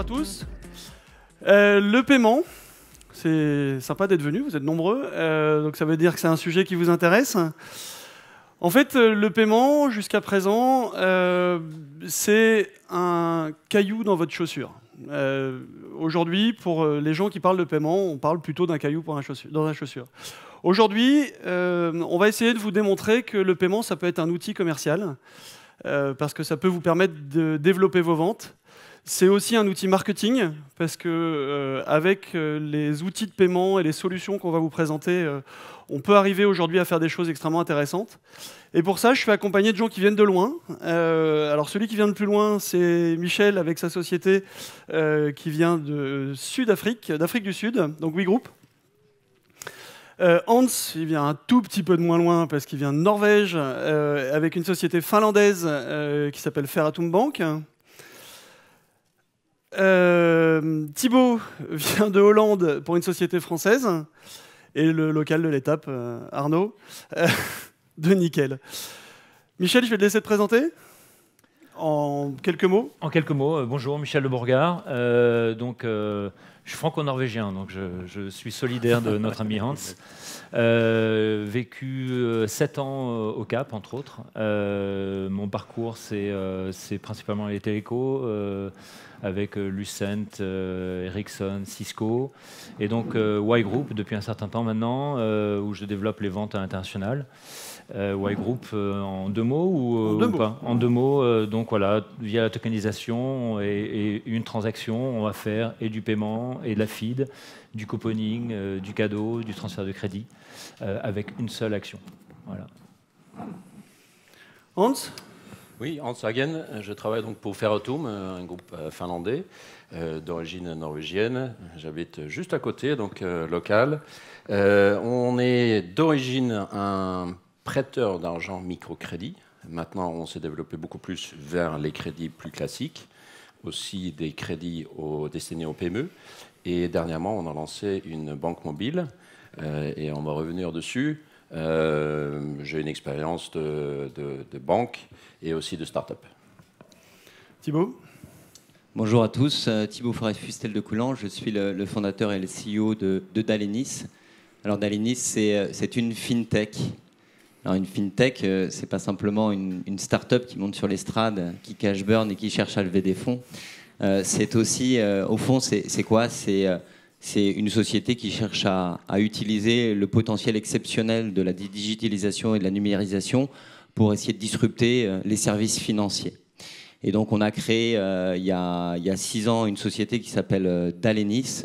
à tous. Euh, le paiement, c'est sympa d'être venu, vous êtes nombreux, euh, donc ça veut dire que c'est un sujet qui vous intéresse. En fait, euh, le paiement, jusqu'à présent, c'est un caillou dans votre chaussure. Aujourd'hui, pour les gens qui parlent de paiement, on parle plutôt d'un caillou dans la chaussure. Aujourd'hui, on va essayer de vous démontrer que le paiement, ça peut être un outil commercial, parce que ça peut vous permettre de développer vos ventes, c'est aussi un outil marketing, parce que euh, avec euh, les outils de paiement et les solutions qu'on va vous présenter, euh, on peut arriver aujourd'hui à faire des choses extrêmement intéressantes. Et pour ça, je suis accompagné de gens qui viennent de loin. alors celui qui vient de plus loin, c'est Michel avec sa société qui vient de Sud-Afrique, d'Afrique du Sud, donc WeGroup. Hans, il vient un tout petit peu de moins loin parce qu'il vient de Norvège, avec une société finlandaise qui s'appelle Ferratum Bank. Euh, Thibaut vient de Hollande pour une société française et le local de l'étape, euh, Arnaud, euh, de Nickel. Michel, je vais te laisser te présenter en quelques mots. En quelques mots, euh, bonjour Michel Le Bourgard. donc, je suis franco-norvégien, donc je, suis solidaire de notre ami Hans. Euh, vécu 7 euh, ans euh, au Cap, entre autres. mon parcours, c'est principalement les télécos, avec Lucent, Ericsson, Cisco. Et donc Y Group, depuis un certain temps maintenant, où je développe les ventes à l'international. Y Group en deux mots ou, en deux mots. donc voilà, via la tokenisation et une transaction, on va faire et du paiement et de la feed, du couponing, euh, du cadeau, du transfert de crédit, euh, avec une seule action. Voilà. Hans oui, Hans Hagen, je travaille donc pour Ferrotum, euh, un groupe finlandais d'origine norvégienne. J'habite juste à côté, donc local. on est d'origine un prêteur d'argent microcrédit. Maintenant, on s'est développé beaucoup plus vers les crédits plus classiques, aussi des crédits destinés aux PME. Et dernièrement, on a lancé une banque mobile euh, et on va revenir dessus. Euh, j'ai une expérience de, banque et aussi de start-up. Thibaut Bonjour à tous, euh, Thibaut Forest-Fustel de Coulan, je suis le, fondateur et le CEO de, de Dalenis. Alors Dalenis, c'est une fintech. Alors une fintech, c'est pas simplement une, une start-up qui monte sur l'estrade, qui cash burn et qui cherche à lever des fonds. Euh, c'est aussi, euh, au fond, c'est quoi euh, C'est une société qui cherche à, utiliser le potentiel exceptionnel de la digitalisation et de la numérisation pour essayer de disrupter les services financiers. Et donc on a créé il, y a, six ans une société qui s'appelle Dalenis,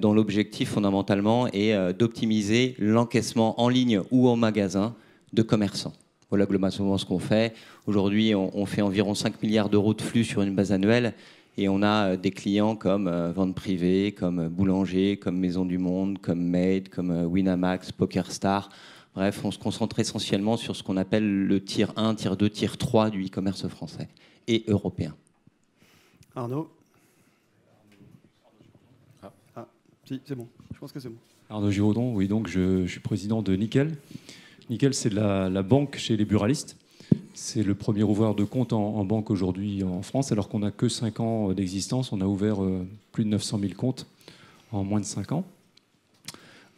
dont l'objectif fondamentalement est d'optimiser l'encaissement en ligne ou en magasin de commerçants. Voilà globalement ce qu'on fait. Aujourd'hui, on fait environ 5 milliards d'euros de flux sur une base annuelle. Et on a euh, des clients comme euh, vente privée, comme euh, boulanger, comme Maison du Monde, comme Made, comme Winamax, PokerStar. Bref, on se concentre essentiellement sur ce qu'on appelle le tier 1, tier 2, tier 3 du e-commerce français et européen. Arnaud ah, ah, si, c'est bon. Je pense que c'est bon. Arnaud Giraudon, oui, donc je, suis président de Nickel. Nickel, c'est la, la, banque chez les buralistes. C'est le premier ouvreur de compte en, banque aujourd'hui en France, alors qu'on n'a que 5 ans euh, d'existence. On a ouvert euh, plus de 900 000 comptes en moins de 5 ans.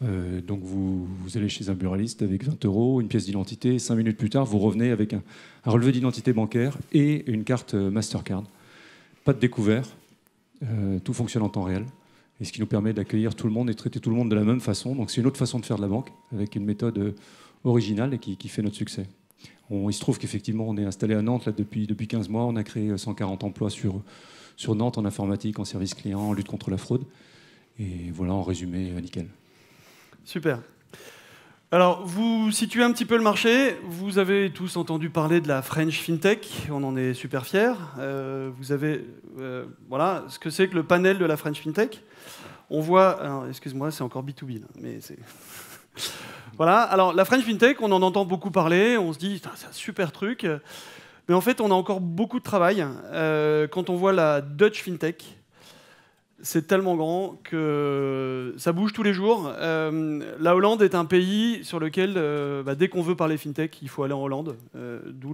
Euh, donc vous, allez chez un buraliste avec 20 euros, une pièce d'identité, 5 minutes plus tard, vous revenez avec un, relevé d'identité bancaire et une carte Mastercard. Pas de découvert, tout fonctionne en temps réel, et ce qui nous permet d'accueillir tout le monde et traiter tout le monde de la même façon. Donc c'est une autre façon de faire de la banque, avec une méthode originale et qui fait notre succès il se trouve qu'effectivement, on est installé à Nantes là, depuis, depuis 15 mois. On a créé 140 euh, emplois sur, sur Nantes en informatique, en service client, en lutte contre la fraude. Et voilà, en résumé, euh, nickel. Super. Alors, vous situez un petit peu le marché. Vous avez tous entendu parler de la French FinTech. On en est super fiers. Euh, vous avez, voilà, ce que c'est que le panel de la French FinTech. On voit, excuse-moi, c'est encore B2B, mais c'est. Voilà, alors la French FinTech, on en entend beaucoup parler, on se dit, c'est un super truc. Mais en fait, on a encore beaucoup de travail. Euh, quand on voit la Dutch FinTech, c'est tellement grand que ça bouge tous les jours. Euh, la Hollande est un pays sur lequel, euh, bah, dès qu'on veut parler FinTech, il faut aller en Hollande, d'où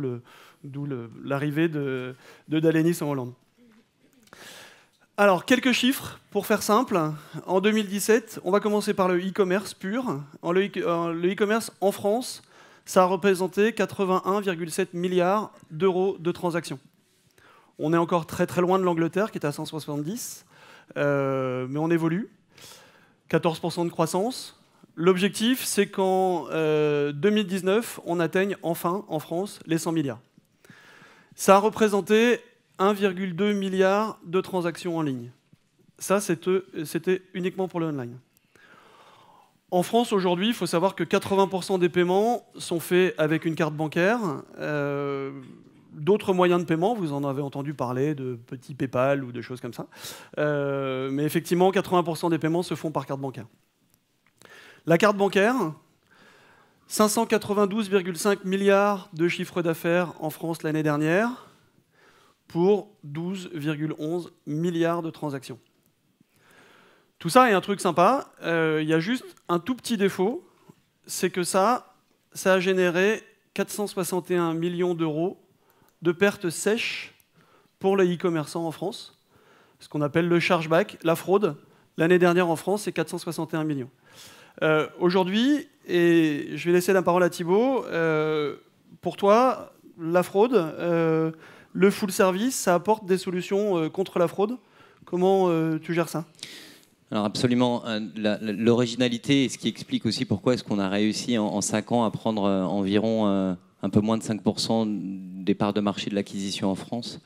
l'arrivée de, de Dalenis en Hollande. Alors, quelques chiffres pour faire simple. En 2017, on va commencer par le e-commerce pur. E-, le e-commerce en France, ça a représenté 81,7 milliards d'euros de transactions. On est encore très très loin de l'Angleterre qui est à 170, euh, mais on évolue. 14% de croissance. L'objectif, c'est qu'en 2019, euh, on atteigne enfin en France les 100 milliards. Ça a représenté 1,2 milliard de transactions en ligne. Ça, euh, c'était uniquement pour le online. En France, aujourd'hui, il faut savoir que 80% des paiements sont faits avec une carte bancaire. Euh, d'autres moyens de paiement, vous en avez entendu parler de petits PayPal ou de choses comme ça. Euh, mais effectivement, 80% des paiements se font par carte bancaire. La carte bancaire, 592,5 milliards de chiffre d'affaires en France l'année dernière pour 12,11 milliards de transactions. Tout ça est un truc sympa. Euh, il y a juste un tout petit défaut, c'est que ça, ça a généré 461 millions d'euros de pertes sèches pour les e-commerçants en France, ce qu'on appelle le chargeback, la fraude. L'année dernière en France, c'est 461 millions. Euh, aujourd'hui, et je vais laisser la parole à Thibault, euh, pour toi, la fraude, le full service, ça apporte des solutions euh, contre la fraude. Comment euh, tu gères ça alors absolument, euh, l'originalité est ce qui explique aussi pourquoi est-ce qu'on a réussi en, 5 ans à prendre environ un peu moins de 5% des parts de marché de l'acquisition en France.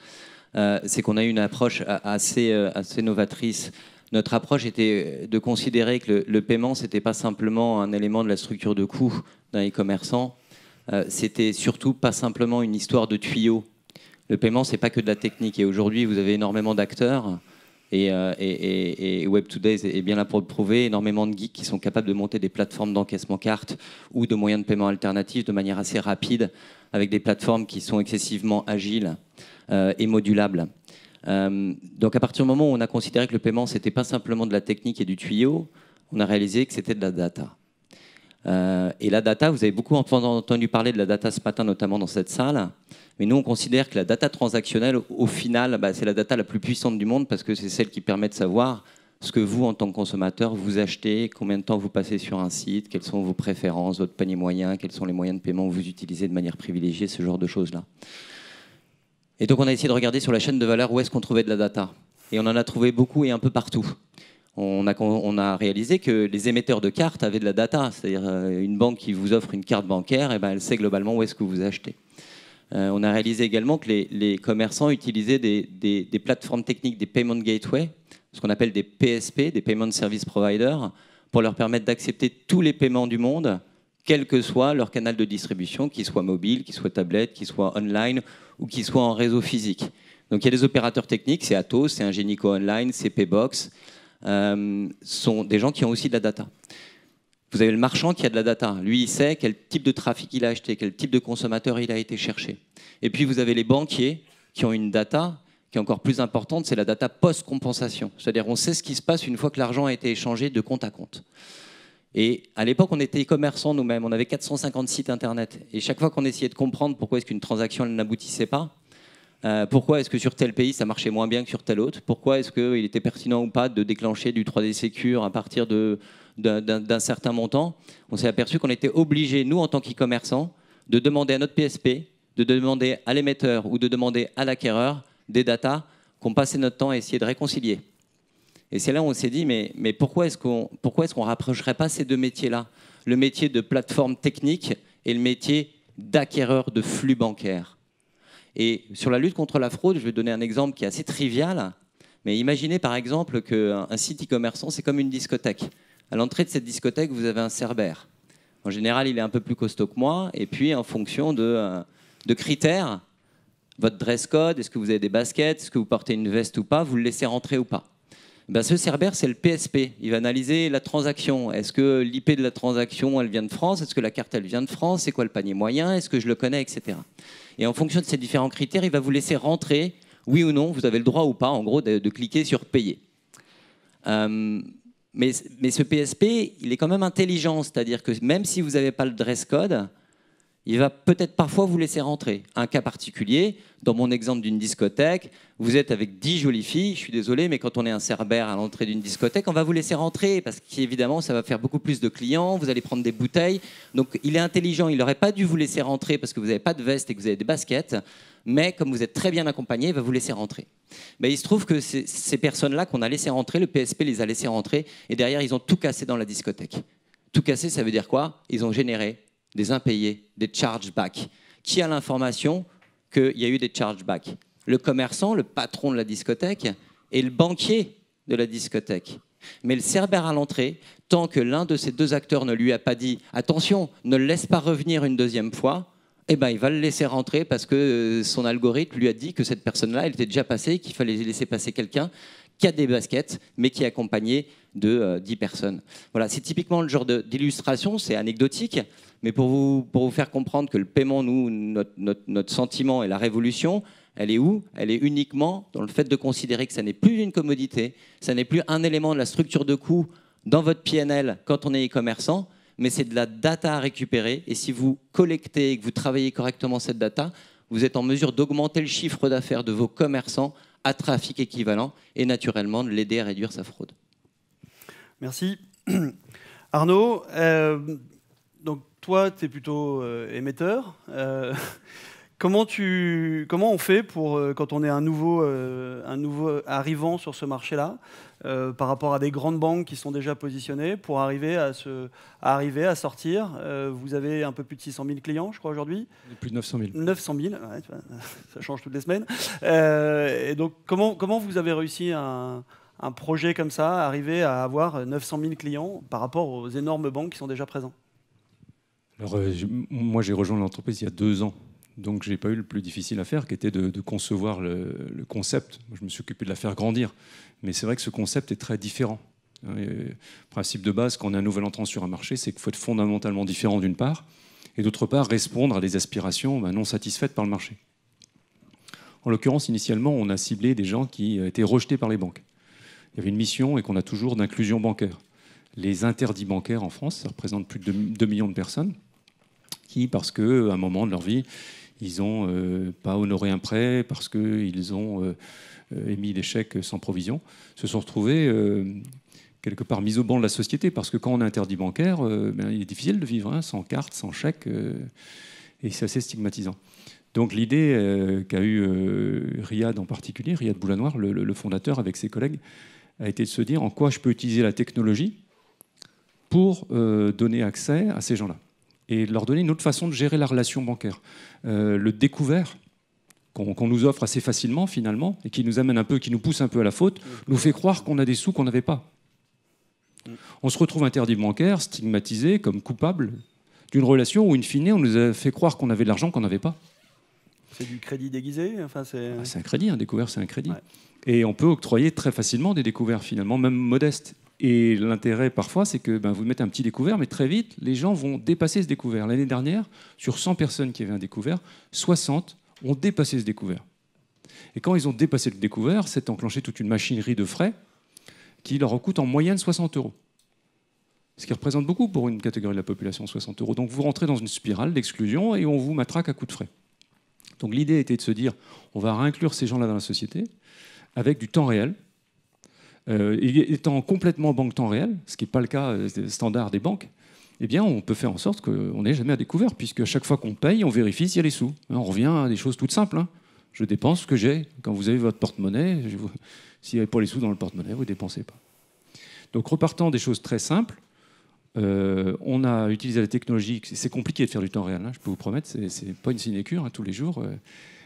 c'est qu'on a eu une approche assez, assez novatrice. Notre approche était de considérer que le, paiement, ce n'était pas simplement un élément de la structure de coût d'un e-commerçant, c'était surtout pas simplement une histoire de tuyau le paiement, c'est pas que de la technique. Et aujourd'hui, vous avez énormément d'acteurs. Et, euh, Web2Days est bien là pour le prouver. Énormément de geeks qui sont capables de monter des plateformes d'encaissement carte ou de moyens de paiement alternatifs de manière assez rapide, avec des plateformes qui sont excessivement agiles euh, et modulables. Euh, donc à partir du moment où on a considéré que le paiement, n'était pas simplement de la technique et du tuyau, on a réalisé que c'était de la data. et la data, vous avez beaucoup entendu parler de la data ce matin, notamment dans cette salle. Mais nous, on considère que la data transactionnelle, au final, bah, c'est la data la plus puissante du monde parce que c'est celle qui permet de savoir ce que vous, en tant que consommateur, vous achetez, combien de temps vous passez sur un site, quelles sont vos préférences, votre panier moyen, quels sont les moyens de paiement que vous utilisez de manière privilégiée, ce genre de choses-là. Et donc on a essayé de regarder sur la chaîne de valeur où est-ce qu'on trouvait de la data. Et on en a trouvé beaucoup et un peu partout. On a, on a réalisé que les émetteurs de cartes avaient de la data, c'est-à-dire euh, une banque qui vous offre une carte bancaire, et eh ben elle sait globalement où est-ce que vous achetez. Euh, on a réalisé également que les, commerçants utilisaient des, plateformes techniques, des payment gateway, ce qu'on appelle des PSP, des payment service Providers, pour leur permettre d'accepter tous les paiements du monde, quel que soit leur canal de distribution, qu'il soit mobile, qu'il soit tablette, qu'il soit online ou qu'il soit en réseau physique. Donc il y a des opérateurs techniques, c'est Atos, c'est Ingenico Online, c'est Paybox, euh, sont des gens qui ont aussi de la data. Vous avez le marchand qui a de la data. Lui, il sait quel type de trafic il a acheté, quel type de consommateur il a été cherché. Et puis, vous avez les banquiers qui ont une data qui est encore plus importante, c'est la data post-compensation. C'est-à-dire, on sait ce qui se passe une fois que l'argent a été échangé de compte à compte. Et à l'époque, on était commerçants nous-mêmes, on avait 450 sites internet. Et chaque fois qu'on essayait de comprendre pourquoi est-ce qu'une transaction n'aboutissait pas, euh, pourquoi est-ce que sur tel pays ça marchait moins bien que sur tel autre Pourquoi est-ce qu'il était pertinent ou pas de déclencher du 3D Secure à partir d'un certain montant On s'est aperçu qu'on était obligé, nous en tant qu'e-commerçants, de demander à notre PSP, de demander à l'émetteur ou de demander à l'acquéreur des datas qu'on passait notre temps à essayer de réconcilier. Et c'est là où on s'est dit, mais, pourquoi est-ce qu'on ne rapprocherait pas ces deux métiers-là Le métier de plateforme technique et le métier d'acquéreur de flux bancaires et sur la lutte contre la fraude, je vais donner un exemple qui est assez trivial. Mais imaginez par exemple qu'un site e-commerçant, c'est comme une discothèque. À l'entrée de cette discothèque, vous avez un cerbère. En général, il est un peu plus costaud que moi. Et puis, en fonction euh, de, critères, votre dress code, est-ce que vous avez des baskets, est-ce que vous portez une veste ou pas, vous le laissez rentrer ou pas. Eh ben, ce Cerbère, c'est le PSP. Il va analyser la transaction. Est-ce que l'IP de la transaction, elle vient de France Est-ce que la carte, elle vient de France C'est quoi le panier moyen Est-ce que je le connais, etc. Et en fonction de ces différents critères, il va vous laisser rentrer, oui ou non, vous avez le droit ou pas, en gros, de, cliquer sur payer. Euh, mais, ce PSP, il est quand même intelligent, c'est-à-dire que même si vous n'avez pas le dress code, il va peut-être parfois vous laisser rentrer. Un cas particulier, dans mon exemple d'une discothèque, vous êtes avec dix jolies filles, je suis désolé, mais quand on est un cerbère à l'entrée d'une discothèque, on va vous laisser rentrer parce qu'évidemment, ça va faire beaucoup plus de clients, vous allez prendre des bouteilles. Donc il est intelligent, il n'aurait pas dû vous laisser rentrer parce que vous n'avez pas de veste et que vous avez des baskets, mais comme vous êtes très bien accompagné, il va vous laisser rentrer. Mais il se trouve que ces personnes-là qu'on a laissées rentrer, le PSP les a laissées rentrer, et derrière, ils ont tout cassé dans la discothèque. Tout cassé, ça veut dire quoi Ils ont généré des impayés, des chargebacks. Qui a l'information qu'il y a eu des chargebacks Le commerçant, le patron de la discothèque et le banquier de la discothèque. Mais le Cerbère à l'entrée, tant que l'un de ces deux acteurs ne lui a pas dit attention, ne le laisse pas revenir une deuxième fois, eh ben, il va le laisser rentrer parce que euh, son algorithme lui a dit que cette personne-là, elle était déjà passée, qu'il fallait laisser passer quelqu'un qui a des baskets, mais qui est accompagné de 10 euh, personnes. Voilà, c'est typiquement le genre d'illustration, c'est anecdotique, mais pour vous, pour vous faire comprendre que le paiement, nous, notre, notre, sentiment et la révolution, elle est où Elle est uniquement dans le fait de considérer que ça n'est plus une commodité, ça n'est plus un élément de la structure de coût dans votre PNL quand on est e-commerçant, mais c'est de la data à récupérer. Et si vous collectez et que vous travaillez correctement cette data, vous êtes en mesure d'augmenter le chiffre d'affaires de vos commerçants à trafic équivalent et naturellement de l'aider à réduire sa fraude. Merci. Arnaud, euh, donc toi, tu es plutôt euh, émetteur. Euh, Comment, tu, comment on fait pour, euh, quand on est un nouveau, euh, un nouveau arrivant sur ce marché-là, euh, par rapport à des grandes banques qui sont déjà positionnées, pour arriver à, se, arriver à sortir Vous avez un peu plus de 600 000 clients, je crois, aujourd'hui Plus de 900 000. 900 000, ça change toutes les semaines. et donc, comment, comment vous avez réussi un, un projet comme ça, arriver à avoir 900 000 clients par rapport aux énormes banques qui sont déjà présents Alors, moi, j'ai rejoint l'entreprise il y a deux ans. Donc j'ai pas eu le plus difficile à faire, qui était de, concevoir le, concept. Je me suis occupé de la faire grandir. Mais c'est vrai que ce concept est très différent. Le euh, principe de base, quand on a un nouvel entrant sur un marché, c'est qu'il faut être fondamentalement différent d'une part, et d'autre part répondre à des aspirations ben, non satisfaites par le marché. En l'occurrence, initialement, on a ciblé des gens qui euh, étaient rejetés par les banques. Il y avait une mission et qu'on a toujours d'inclusion bancaire. Les interdits bancaires en France, ça représente plus de 2 millions de personnes qui, parce qu'à un moment de leur vie, ils n'ont euh, pas honoré un prêt parce qu'ils ont euh, euh, émis des chèques sans provision, se sont retrouvés quelque part mis au banc de la société parce que quand on est interdit bancaire, ben, il est difficile de vivre hein, sans carte, sans chèque, et c'est assez stigmatisant. Donc l'idée qu'a eue Riyad en particulier, Riyad Boulanoir, le fondateur avec ses collègues, a été de se dire en quoi je peux utiliser la technologie pour donner accès à ces gens-là et leur donner une autre façon de gérer la relation bancaire. Euh, le découvert qu'on nous offre assez facilement finalement et qui nous amène un peu, qui nous pousse un peu à la faute, nous fait croire qu'on a des sous qu'on n'avait pas. On se retrouve interdit bancaire, stigmatisé comme coupable d'une relation où, in fine, on nous a fait croire qu'on avait de l'argent qu'on n'avait pas. C'est du crédit déguisé enfin, C'est ah, un crédit, un découvert, c'est un crédit. Et on peut octroyer très facilement des découverts, finalement, même modestes. Et l'intérêt parfois, c'est que ben, vous mettez un petit découvert, mais très vite, les gens vont dépasser ce découvert. L'année dernière, sur 100 personnes qui avaient un découvert, 60 ont dépassé ce découvert. Et quand ils ont dépassé le découvert, c'est enclenché toute une machinerie de frais qui leur coûte en moyenne 60 euros. Ce qui représente beaucoup pour une catégorie de la population, 60 euros. Donc vous rentrez dans une spirale d'exclusion et on vous matraque à coups de frais. Donc l'idée était de se dire, on va réinclure ces gens-là dans la société avec du temps réel, euh, étant complètement banque temps réel, ce qui n'est pas le cas euh, standard des banques, eh bien, on peut faire en sorte qu'on n'ait jamais à découvert, puisque à chaque fois qu'on paye, on vérifie s'il y a les sous. On revient à des choses toutes simples. Hein. Je dépense ce que j'ai. Quand vous avez votre porte-monnaie, s'il n'y a pas les sous dans le porte-monnaie, vous ne dépensez pas. Donc, repartant des choses très simples, euh, on a utilisé la technologie. C'est compliqué de faire du temps réel, hein, je peux vous promettre, ce n'est pas une sinécure hein, tous les jours.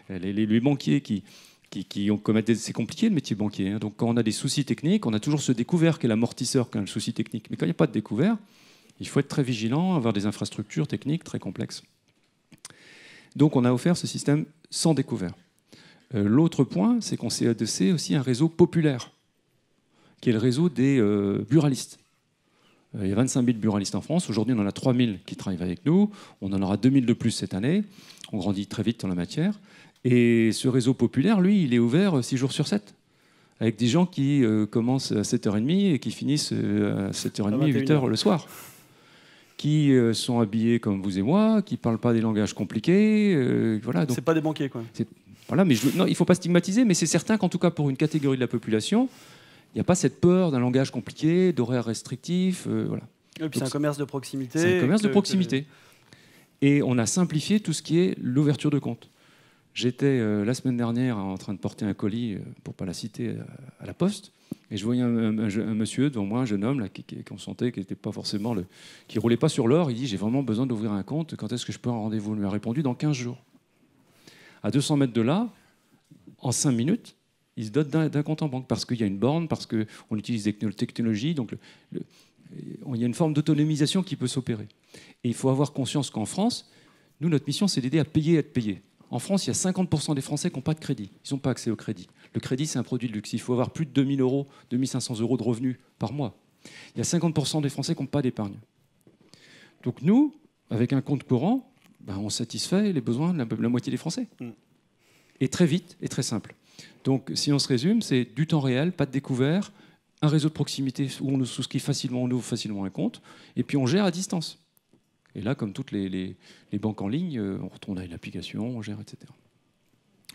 les, banquiers qui, qui, ont C'est compliqué le métier banquier. Hein. Donc quand on a des soucis techniques, on a toujours ce découvert qui est l'amortisseur quand le souci technique. Mais quand il n'y a pas de découvert, il faut être très vigilant, avoir des infrastructures techniques très complexes. Donc on a offert ce système sans découvert. Euh, l'autre point, c'est qu'on s'est adossé aussi un réseau populaire, qui est le réseau des euh, buralistes. Euh, il y a 25 000 buralistes en France. Aujourd'hui, on en a 3 000 qui travaillent avec nous. On en aura 2 000 de plus cette année. On grandit très vite dans la matière. Et ce réseau populaire, lui, il est ouvert 6 euh, jours sur 7 avec des gens qui euh, commencent à 7h30 et qui finissent euh, à 7h30, 8h le soir qui sont habillés comme vous et moi, qui parlent pas des langages compliqués, voilà. c'est pas des banquiers quoi. Voilà, mais il faut pas stigmatiser, mais c'est certain qu'en tout cas pour une catégorie de la population, il n'y a pas cette peur d'un langage compliqué, d'horaires restrictifs, voilà. Et puis c'est un commerce de proximité. C'est un commerce de proximité. Et on a simplifié tout ce qui est l'ouverture de compte. J'étais euh, la semaine dernière en train de porter un colis, euh, pour pas la citer, euh, à, la poste, et je voyais un, monsieur devant moi, un jeune homme là, qui, qui, qui pas forcément le, qui roulait pas sur l'or. Il dit j'ai vraiment besoin d'ouvrir un compte. Quand est-ce que je peux un rendez-vous Il m'a répondu dans 15 jours. À 200 mètres de là, en 5 minutes, il se dote d'un, compte en banque parce qu'il y a une borne, parce qu'on utilise des technologies, donc il y a une forme d'autonomisation qui peut s'opérer. Et il faut avoir conscience qu'en France, nous, notre mission, c'est d'aider à payer, à être payé. En France, il y a 50% des Français qui n'ont pas de crédit. Ils n'ont pas accès au crédit. Le crédit, c'est un produit de luxe. Il faut avoir plus de 2000 euros, 500 euros de revenus par mois. Il y a 50% des Français qui n'ont pas d'épargne. Donc nous, avec un compte courant, ben, on satisfait les besoins de la, moitié des Français. Mm. Et très vite et très simple. Donc si on se résume, c'est du temps réel, pas de découvert, un réseau de proximité où on nous souscrit facilement, on ouvre facilement un compte, et puis on gère à distance. Et là, comme toutes les, banques en ligne, euh, on retourne à une application, on gère, etc.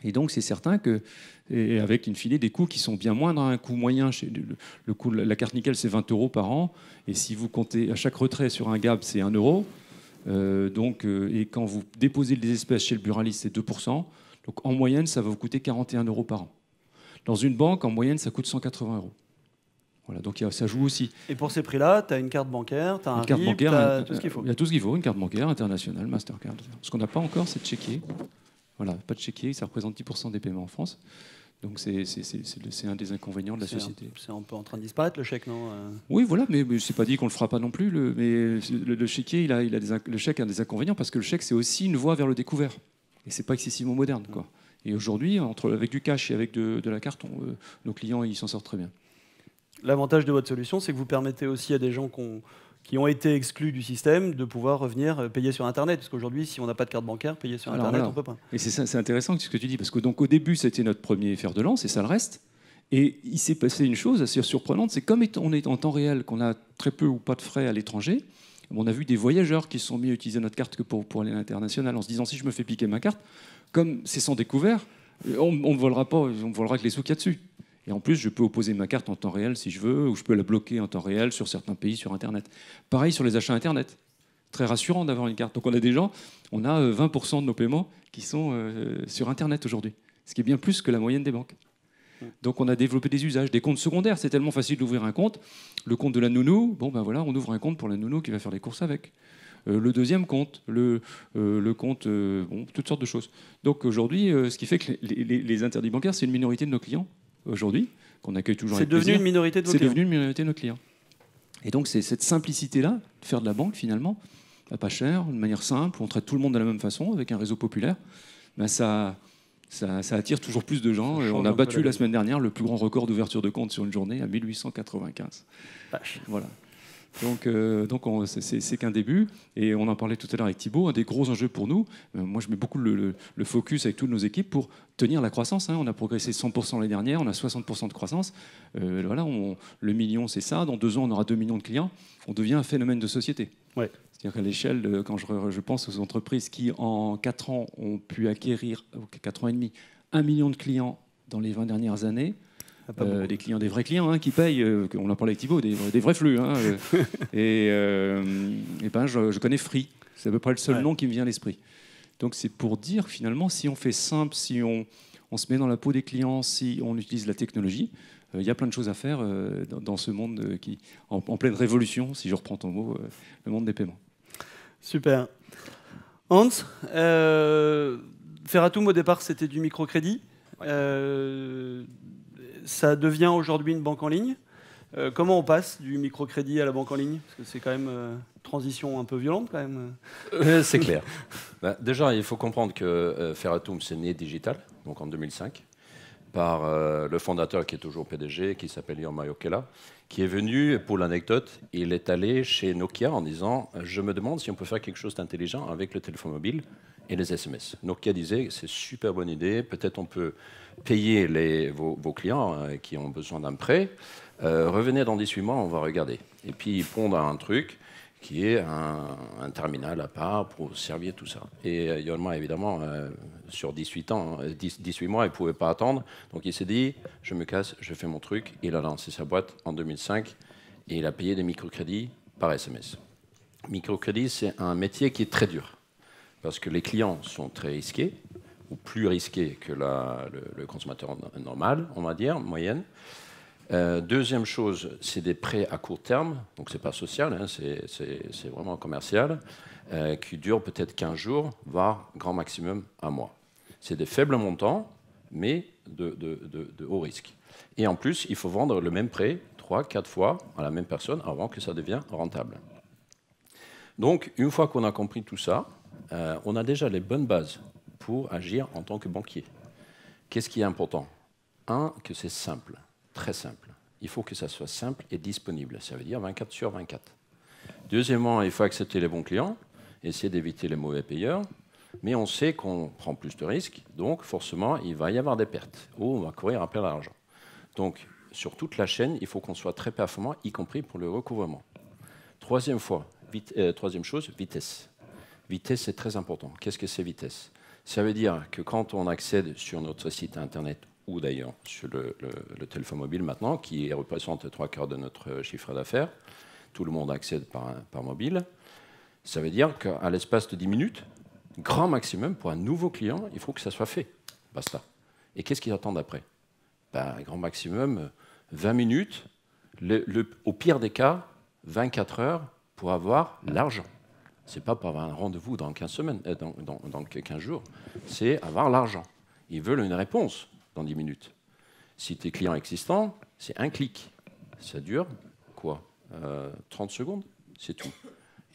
Et donc, c'est certain que, avec une filée, des coûts qui sont bien moindres. Hein, un coût moyen, chez, le, la carte nickel, c'est 20 euros par an. Et si vous comptez à chaque retrait sur un GAB, c'est 1 euro. Euh, donc, euh, et quand vous déposez des espèces chez le buraliste, c'est 2%. Donc, en moyenne, ça va vous coûter 41 euros par an. Dans une banque, en moyenne, ça coûte 180 euros donc ça joue aussi. Et pour ces prix-là, tu as une carte bancaire, tu as un carte as euh, tout ce qu'il faut. Il y a tout ce qu'il faut, une carte bancaire internationale, Mastercard. Ce qu'on n'a pas encore, c'est de chéquier. Voilà, pas de chéquier, ça représente 10% des paiements en France. Donc c'est un des inconvénients de la société. C'est un peu en train de disparaître le chèque, non euh Oui, voilà, mais, ce c'est pas dit qu'on le fera pas non plus. Le, mais le, il a, des, le chèque a des inconvénients parce que le chèque, c'est aussi une voie vers le découvert. Et c'est pas excessivement moderne, quoi. Et aujourd'hui, avec du cash et avec de, la carte, on, euh, nos clients, ils s'en sortent très bien. L'avantage de votre solution, c'est que vous permettez aussi à des gens qui ont, été exclus du système de pouvoir revenir euh, payer sur Internet. Parce qu'aujourd'hui, si on n'a pas de carte bancaire, payer sur ah, Internet, on ne peut pas. Et c'est intéressant ce que tu dis, parce que donc au début, c'était notre premier fer de lance, et ça le reste. Et il s'est passé une chose assez surprenante, c'est comme on est en temps réel, qu'on a très peu ou pas de frais à l'étranger, on a vu des voyageurs qui se sont mis à utiliser notre carte que pour, aller à l'international en se disant si je me fais piquer ma carte, comme c'est sans découvert, on ne volera pas, on volera que les sous qu'il y a dessus. Et en plus, je peux opposer ma carte en temps réel si je veux, ou je peux la bloquer en temps réel sur certains pays, sur Internet. Pareil sur les achats Internet. Très rassurant d'avoir une carte. Donc on a des gens, on a 20% euh, de nos paiements qui sont euh, sur Internet aujourd'hui, ce qui est bien plus que la moyenne des banques. Donc on a développé des usages, des comptes secondaires. C'est tellement facile d'ouvrir un compte. Le compte de la nounou, bon ben voilà, on ouvre un compte pour la nounou qui va faire les courses avec. Euh, le deuxième compte, le, le compte, bon, toutes sortes de choses. Donc aujourd'hui, ce qui fait que les interdits bancaires, c'est une minorité de nos clients aujourd'hui, qu'on accueille toujours C'est devenu une minorité de C'est devenu une minorité de nos clients. Et donc, c'est cette simplicité-là, de faire de la banque finalement, pas cher, de manière simple, on traite tout le monde de la même façon, avec un réseau populaire, bah, ça, attire toujours plus de gens. on a battu la semaine dernière le plus grand record d'ouverture de compte sur une journée à 1895. Voilà. Donc, euh, donc c'est qu'un début. Et on en parlait tout à l'heure avec Thibault, un des gros enjeux pour nous. Euh, moi, je mets beaucoup le, focus avec toutes nos équipes pour tenir la croissance. Hein. On a progressé 100% l'année dernière, on a 60% de croissance. Euh, voilà, le million, c'est ça. Dans deux ans, on aura 2 millions de clients. On devient un phénomène de société. Ouais. C'est-à-dire qu'à l'échelle, quand je, je, pense aux entreprises qui, en 4 ans, ont pu acquérir, 4 ans et demi, 1 million de clients dans les 20 dernières années, ah, euh, des clients, des vrais clients hein, qui payent, euh, on en parlait avec Thibaut, des, vrais flux. Hein, euh. et, ben, je, connais Free, c'est à peu près le seul nom qui me vient à l'esprit. Donc c'est pour dire finalement, si on fait simple, si on, se met dans la peau des clients, si on utilise la technologie, il y a plein de choses à faire dans, ce monde qui, en, pleine révolution, si je reprends ton mot, le monde des paiements. Super. Hans, Ferratum au départ c'était du microcrédit ça devient aujourd'hui une banque en ligne. Euh, comment on passe du microcrédit à la banque en ligne Parce que c'est quand même une euh, transition un peu violente quand même. Euh, c'est clair. Bah, déjà, il faut comprendre que Ferratum, s'est né digital, donc en 2005, par le fondateur qui est toujours PDG, qui s'appelle Ian Yokela, qui est venu, pour l'anecdote, il est allé chez Nokia en disant « Je me demande si on peut faire quelque chose d'intelligent avec le téléphone mobile et les SMS ». Nokia disait « C'est super bonne idée, peut-être on peut… » payez les, vos, clients hein, qui ont besoin d'un prêt, euh, revenez dans 18 mois, on va regarder. Et puis ils pondent un truc qui est un, terminal à part pour servir tout ça. Et euh, Yolma, évidemment, euh, sur 18, ans, 18 hein, mois, il ne pouvait pas attendre. Donc il s'est dit, je me casse, je fais mon truc. Il a lancé sa boîte en 2005 et il a payé des microcrédits par SMS. Microcrédit, c'est un métier qui est très dur parce que les clients sont très risqués plus risqué que le, consommateur normal, on va dire, moyenne. Euh, deuxième chose, c'est des prêts à court terme, donc ce n'est pas social, hein, c'est vraiment commercial, euh, qui durent peut-être 15 jours, voire grand maximum un mois. C'est des faibles montants, mais de, haut risque. Et en plus, il faut vendre le même prêt 3, 4 fois à la même personne avant que ça devienne rentable. Donc, une fois qu'on a compris tout ça, euh, on a déjà les bonnes bases pour agir en tant que banquier. Qu'est-ce qui est important Un, que c'est simple, très simple. Il faut que ça soit simple et disponible, ça veut dire 24 sur 24. Deuxièmement, il faut accepter les bons clients, essayer d'éviter les mauvais payeurs, mais on sait qu'on prend plus de risques, donc forcément, il va y avoir des pertes, ou oh, on va courir perdre l'argent. Donc, sur toute la chaîne, il faut qu'on soit très performant, y compris pour le recouvrement. Troisième, fois, euh, troisième chose, vitesse. Vitesse, c'est très important. Qu'est-ce que c'est vitesse ça veut dire que quand on accède sur notre site Internet ou d'ailleurs sur le, téléphone mobile maintenant, qui représente trois quarts de notre euh, chiffre d'affaires, tout le monde accède par, mobile, ça veut dire qu'à l'espace de 10 minutes, grand maximum, pour un nouveau client, il faut que ça soit fait. Basta. Et qu'est-ce qu'ils attendent après ben, Grand maximum, 20 minutes, au pire des cas, 24 heures pour avoir l'argent. C'est pas pour avoir un rendez-vous dans 15 semaines, euh, dans, jours. C'est avoir l'argent. Ils veulent une réponse dans 10 minutes. Si tu es client existant, c'est un clic. Ça dure quoi 30 euh, secondes, c'est tout.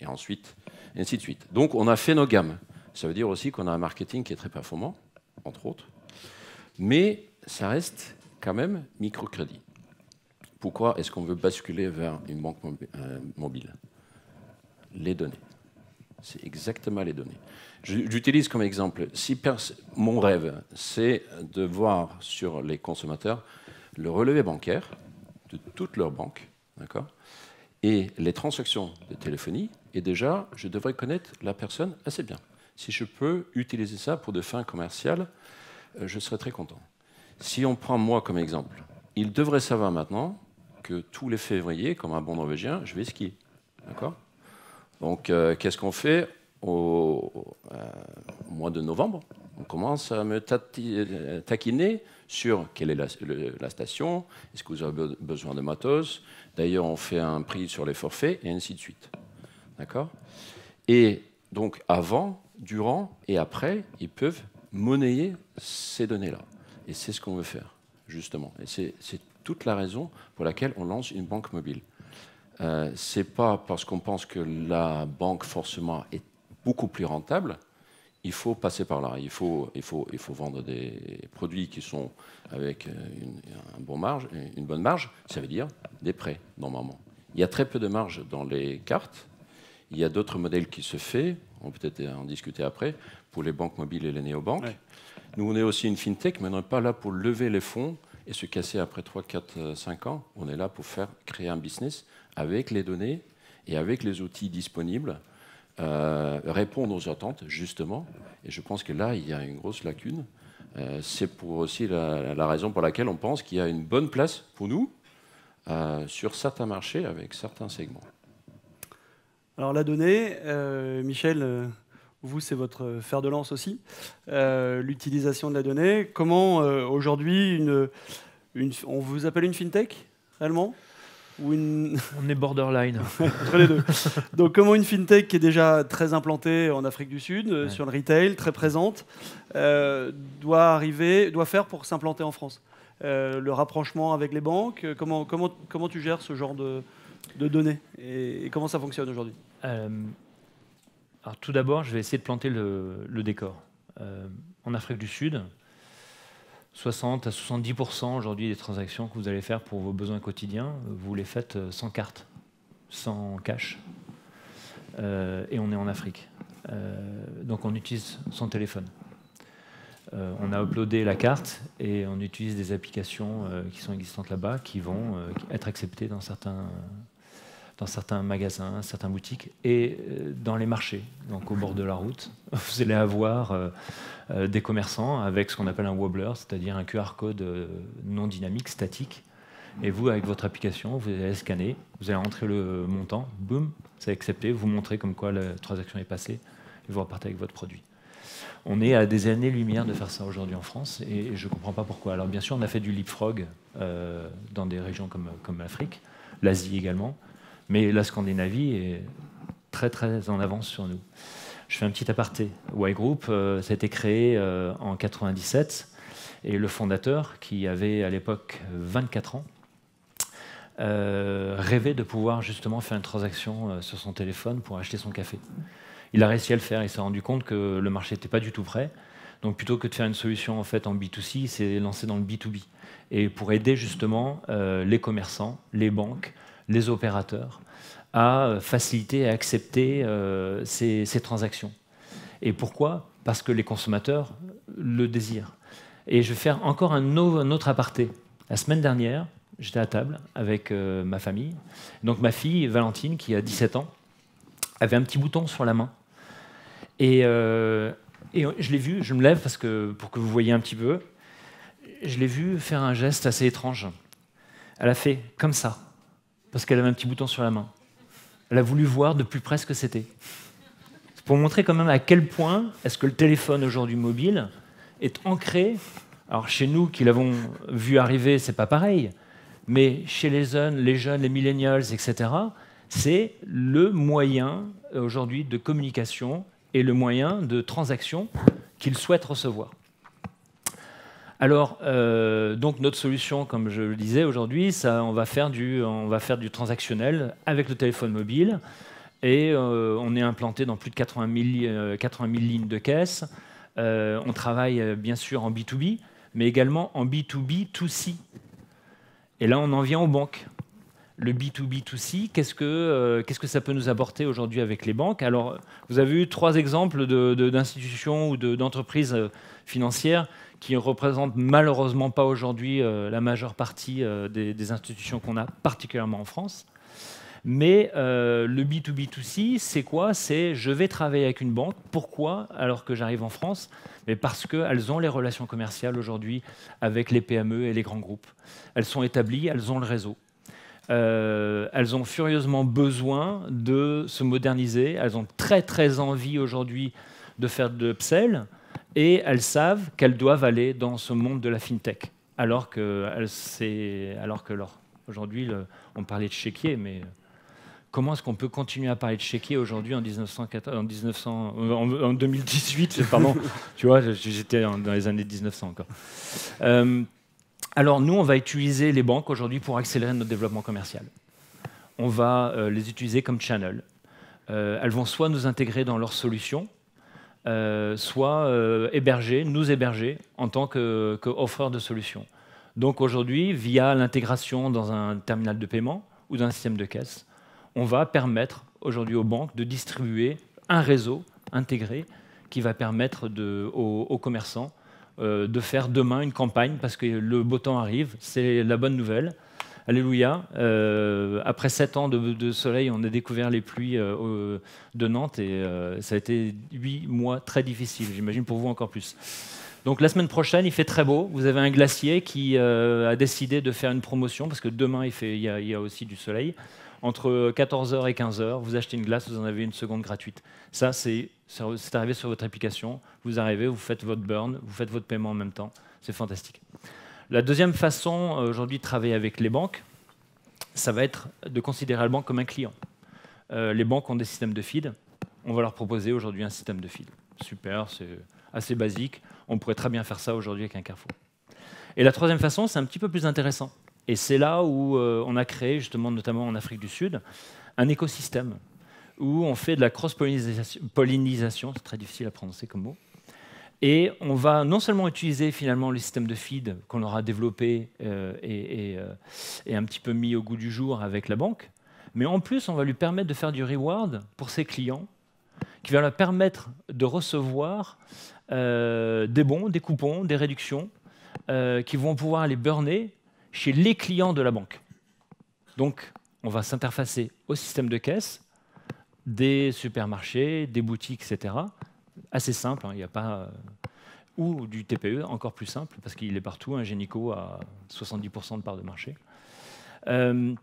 Et ensuite, ainsi de suite. Donc on a fait nos gammes. Ça veut dire aussi qu'on a un marketing qui est très performant, entre autres. Mais ça reste quand même microcrédit. Pourquoi est-ce qu'on veut basculer vers une banque euh, mobile Les données. C'est exactement les données. J'utilise comme exemple, si mon rêve, c'est de voir sur les consommateurs le relevé bancaire de toutes leurs banques, d'accord Et les transactions de téléphonie, et déjà, je devrais connaître la personne assez bien. Si je peux utiliser ça pour des fins commerciales, euh, je serais très content. Si on prend moi comme exemple, il devrait savoir maintenant que tous les février, comme un bon Norvégien, je vais skier. D'accord donc, euh, qu'est-ce qu'on fait au, euh, mois de novembre On commence à me taquiner sur quelle est la, la station, est-ce que vous avez besoin de matos. D'ailleurs, on fait un prix sur les forfaits et ainsi de suite. D'accord Et donc, avant, durant et après, ils peuvent monnayer ces données-là. Et c'est ce qu'on veut faire, justement. Et c'est toute la raison pour laquelle on lance une banque mobile. Ce euh, c'est pas parce qu'on pense que la banque forcément est beaucoup plus rentable. Il faut passer par là. Il faut, il faut, il faut vendre des produits qui sont avec euh, une, un bon marge, une bonne marge. Ça veut dire des prêts normalement. Il y a très peu de marge dans les cartes. Il y a d'autres modèles qui se font. On peut peut-être en discuter après pour les banques mobiles et les néobanques. Nous, on est aussi une fintech, mais on n'est pas là pour lever les fonds et se casser après 3, 4, 5 ans. On est là pour faire créer un business avec les données et avec les outils disponibles, répondent euh, répondre aux attentes, justement. Et je pense que là, il y a une grosse lacune. Euh, c'est pour aussi la, raison pour laquelle on pense qu'il y a une bonne place pour nous euh, sur certains marchés avec certains segments. Alors la donnée, Michel, vous, c'est votre fer de lance aussi, l'utilisation de la donnée. Comment aujourd'hui, on vous appelle une fintech, réellement on est borderline. Entre les deux. Donc comment une fintech qui est déjà très implantée en Afrique du Sud, euh, sur le retail, très présente, euh, doit, arriver, doit faire pour s'implanter en France euh, Le rapprochement avec les banques, comment, comment, tu gères ce genre de, données et, comment ça fonctionne aujourd'hui Alors tout d'abord, je vais essayer de planter le, le décor. en Afrique du Sud, 60 à 70% aujourd'hui des transactions que vous allez faire pour vos besoins quotidiens, vous les faites euh, sans carte, sans cash. Euh, et on est en Afrique. Euh, donc on utilise son téléphone. on a uploadé la carte et on utilise des applications qui sont existantes là-bas qui vont être acceptées dans certains dans certains magasins, certaines boutiques, et euh, dans les marchés. Donc au bord de la route, vous allez avoir euh, euh, des commerçants avec ce qu'on appelle un wobbler, c'est-à-dire un QR code non dynamique, statique. Et vous, avec votre application, vous allez scanner, vous allez rentrer le montant, boum, c'est accepté, vous montrez comme quoi la transaction est passée, et vous repartez avec votre produit. On est à des années-lumière de faire ça aujourd'hui en France et je ne comprends pas pourquoi. Alors bien sûr, on a fait du leapfrog dans des régions comme, comme l'Afrique, l'Asie également, mais la Scandinavie est très très en avance sur nous. Je fais un petit aparté. Y Group, euh, ça a été créé euh, en 97 et le fondateur, qui avait à l'époque 24 ans, euh, rêvait de pouvoir justement faire une transaction sur son téléphone pour acheter son café. Il a réussi à le faire, il s'est rendu compte que le marché n'était pas du tout prêt. Donc plutôt que de faire une solution en fait en B2C, il s'est lancé dans le B2B. Et pour aider justement les commerçants, les banques, les opérateurs à euh, faciliter et à accepter euh, ces, transactions. Et pourquoi Parce que les consommateurs le désirent. Et je vais faire encore un, autre aparté. La semaine dernière, j'étais à table avec euh, ma famille. Donc ma fille, Valentine, qui a 17 ans, avait un petit bouton sur la main. Et, je l'ai vu, je me lève parce que, pour que vous voyez un petit peu, je l'ai vu faire un geste assez étrange. Elle a fait comme ça parce qu'elle avait un petit bouton sur la main. Elle a voulu voir de plus près ce que c'était. C'est pour montrer quand même à quel point est-ce que le téléphone aujourd'hui mobile est ancré. Alors chez nous qui l'avons vu arriver, c'est pas pareil, mais chez les jeunes, les jeunes, les millennials, etc., c'est le moyen euh, aujourd'hui de communication et le moyen de transaction qu'ils souhaitent recevoir. Alors, euh, donc notre solution, comme je le disais aujourd'hui, ça, on va faire du, on va faire du transactionnel avec le téléphone mobile, et euh, on est implanté dans plus de 80 000, euh, lignes de caisse. on travaille bien sûr en B2B, mais également en B2B2C. Et là, on en vient aux banques. Le B2B2C, qu'est-ce que, ça peut nous apporter aujourd'hui avec les banques Alors, vous avez eu trois exemples d'institutions ou d'entreprises financières qui ne représentent malheureusement pas aujourd'hui euh, la majeure partie euh, des, institutions qu'on a, particulièrement en France. Mais euh, le B2B2C, c'est quoi C'est je vais travailler avec une banque. Pourquoi alors que j'arrive en France Mais parce qu'elles ont les relations commerciales aujourd'hui avec les PME et les grands groupes. Elles sont établies, elles ont le réseau. elles ont furieusement besoin de se moderniser. Elles ont très très envie aujourd'hui de faire de l'upsell et elles savent qu'elles doivent aller dans ce monde de la fintech, alors que, alors que aujourd'hui, on parlait de chéquier, mais comment est-ce qu'on peut continuer à parler de chéquier aujourd'hui en, en, 2018 euh, tu vois, j'étais dans les années 1900 encore. Euh, alors nous, on va utiliser les banques aujourd'hui pour accélérer notre développement commercial. On va euh, les utiliser comme channel. elles vont soit nous intégrer dans leurs solutions, euh, soit euh, héberger, nous héberger en tant qu'offreur de solutions. Donc aujourd'hui, via l'intégration dans un terminal de paiement ou dans un système de caisse, on va permettre aujourd'hui aux banques de distribuer un réseau intégré qui va permettre aux, commerçants euh, de faire demain une campagne parce que le beau temps arrive, c'est la bonne nouvelle. Alléluia. Euh, après sept ans de, soleil, on a découvert les pluies euh, de Nantes et euh, ça a été huit mois très difficiles, j'imagine pour vous encore plus. Donc la semaine prochaine, il fait très beau. Vous avez un glacier qui a décidé de faire une promotion parce que demain, il, fait, il, y, a, il y a aussi du soleil. Entre 14h et 15h, vous achetez une glace, vous en avez une seconde gratuite. Ça, c'est arrivé sur votre application. Vous arrivez, vous faites votre burn, vous faites votre paiement en même temps. C'est fantastique. La deuxième façon euh, aujourd'hui de travailler avec les banques, ça va être de considérer la banque comme un client. Euh, les banques ont des systèmes de feed. On va leur proposer aujourd'hui un système de feed. Super, c'est assez basique. On pourrait très bien faire ça aujourd'hui avec un Carrefour. Et la troisième façon, c'est un petit peu plus intéressant. Et c'est là où euh, on a créé, justement, notamment en Afrique du Sud, un écosystème où on fait de la cross-pollinisation, c'est très difficile à prononcer comme mot, et on va non seulement utiliser finalement le système de feed qu'on aura développé euh, euh, et, un petit peu mis au goût du jour avec la banque, mais en plus on va lui permettre de faire du reward pour ses clients, qui va leur permettre de recevoir euh, des bons, des coupons, des réductions, qui vont pouvoir les burner chez les clients de la banque. Donc on va s'interfacer au système de caisse, des supermarchés, des boutiques, etc assez simple, hein. il n'y a pas. Euh, ou du TPE, encore plus simple, parce qu'il est partout, un Génico à 70% de part de marché. Euh,